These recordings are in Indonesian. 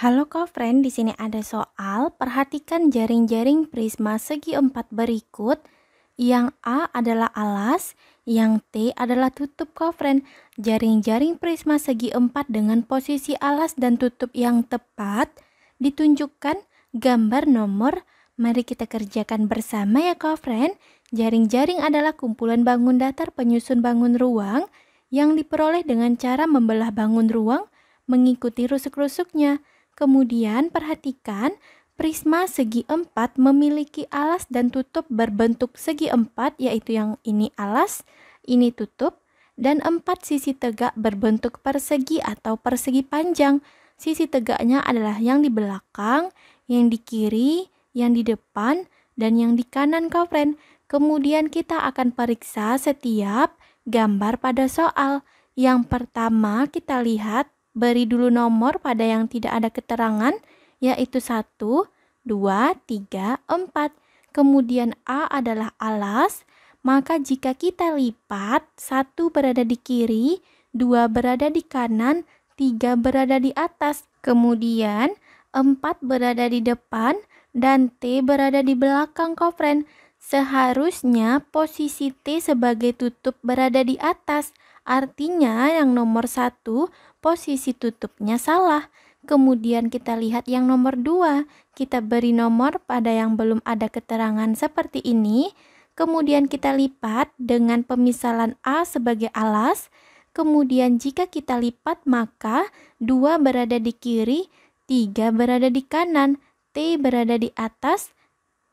Halo kau friend di sini ada soal. Perhatikan jaring-jaring prisma segi empat berikut. Yang A adalah alas, yang T adalah tutup Kau friend Jaring-jaring prisma segi empat dengan posisi alas dan tutup yang tepat ditunjukkan gambar nomor. Mari kita kerjakan bersama ya kau friend Jaring-jaring adalah kumpulan bangun datar penyusun bangun ruang yang diperoleh dengan cara membelah bangun ruang mengikuti rusuk-rusuknya. Kemudian perhatikan prisma segi empat memiliki alas dan tutup berbentuk segi empat yaitu yang ini alas, ini tutup, dan empat sisi tegak berbentuk persegi atau persegi panjang. Sisi tegaknya adalah yang di belakang, yang di kiri, yang di depan, dan yang di kanan kofren. Kemudian kita akan periksa setiap gambar pada soal. Yang pertama kita lihat Beri dulu nomor pada yang tidak ada keterangan, yaitu 1, 2, 3, 4. Kemudian A adalah alas, maka jika kita lipat, 1 berada di kiri, 2 berada di kanan, 3 berada di atas. Kemudian 4 berada di depan dan T berada di belakang kofren. Seharusnya posisi T sebagai tutup berada di atas. Artinya yang nomor satu posisi tutupnya salah. Kemudian kita lihat yang nomor dua. Kita beri nomor pada yang belum ada keterangan seperti ini. Kemudian kita lipat dengan pemisalan A sebagai alas. Kemudian jika kita lipat maka 2 berada di kiri, 3 berada di kanan, T berada di atas,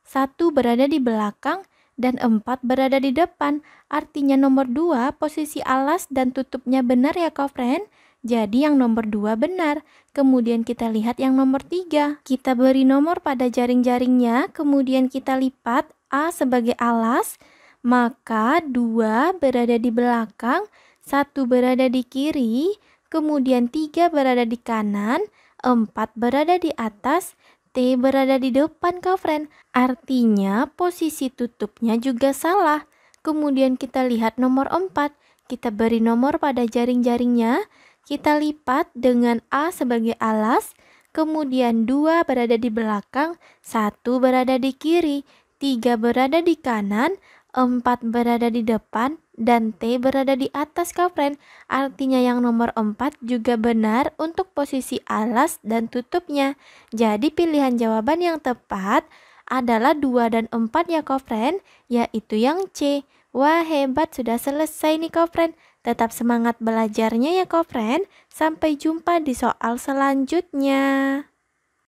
satu berada di belakang, dan empat berada di depan. Artinya nomor dua posisi alas dan tutupnya benar ya kau friend. Jadi yang nomor dua benar. Kemudian kita lihat yang nomor tiga. Kita beri nomor pada jaring-jaringnya, kemudian kita lipat A sebagai alas, maka dua berada di belakang, satu berada di kiri, kemudian tiga berada di kanan, empat berada di atas, T berada di depan friend. artinya posisi tutupnya juga salah. Kemudian kita lihat nomor 4, kita beri nomor pada jaring-jaringnya, kita lipat dengan A sebagai alas, kemudian 2 berada di belakang, 1 berada di kiri, 3 berada di kanan, 4 berada di depan dan T berada di atas kapren. Artinya yang nomor 4 juga benar untuk posisi alas dan tutupnya. Jadi pilihan jawaban yang tepat adalah 2 dan 4 ya kopren, yaitu yang C. Wah hebat sudah selesai nih kopren. Tetap semangat belajarnya ya kopren. Sampai jumpa di soal selanjutnya.